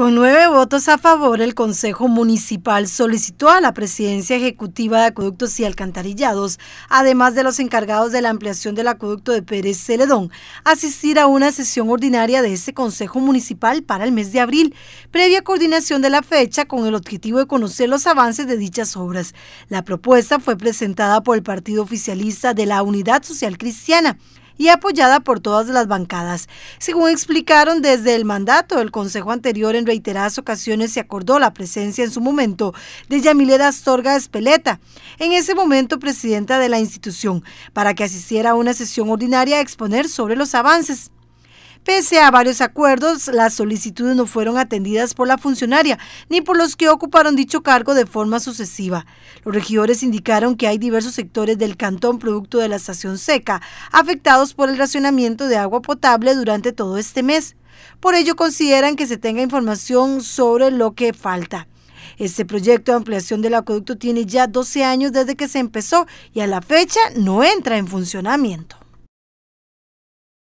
Con nueve votos a favor, el Consejo Municipal solicitó a la Presidencia Ejecutiva de Acueductos y Alcantarillados, además de los encargados de la ampliación del acueducto de Pérez Celedón, asistir a una sesión ordinaria de ese Consejo Municipal para el mes de abril, previa coordinación de la fecha con el objetivo de conocer los avances de dichas obras. La propuesta fue presentada por el Partido Oficialista de la Unidad Social Cristiana, y apoyada por todas las bancadas. Según explicaron desde el mandato del Consejo anterior, en reiteradas ocasiones se acordó la presencia en su momento de Yamileda Astorga Espeleta, en ese momento presidenta de la institución, para que asistiera a una sesión ordinaria a exponer sobre los avances Pese a varios acuerdos, las solicitudes no fueron atendidas por la funcionaria ni por los que ocuparon dicho cargo de forma sucesiva. Los regidores indicaron que hay diversos sectores del cantón producto de la estación seca afectados por el racionamiento de agua potable durante todo este mes. Por ello consideran que se tenga información sobre lo que falta. Este proyecto de ampliación del acueducto tiene ya 12 años desde que se empezó y a la fecha no entra en funcionamiento.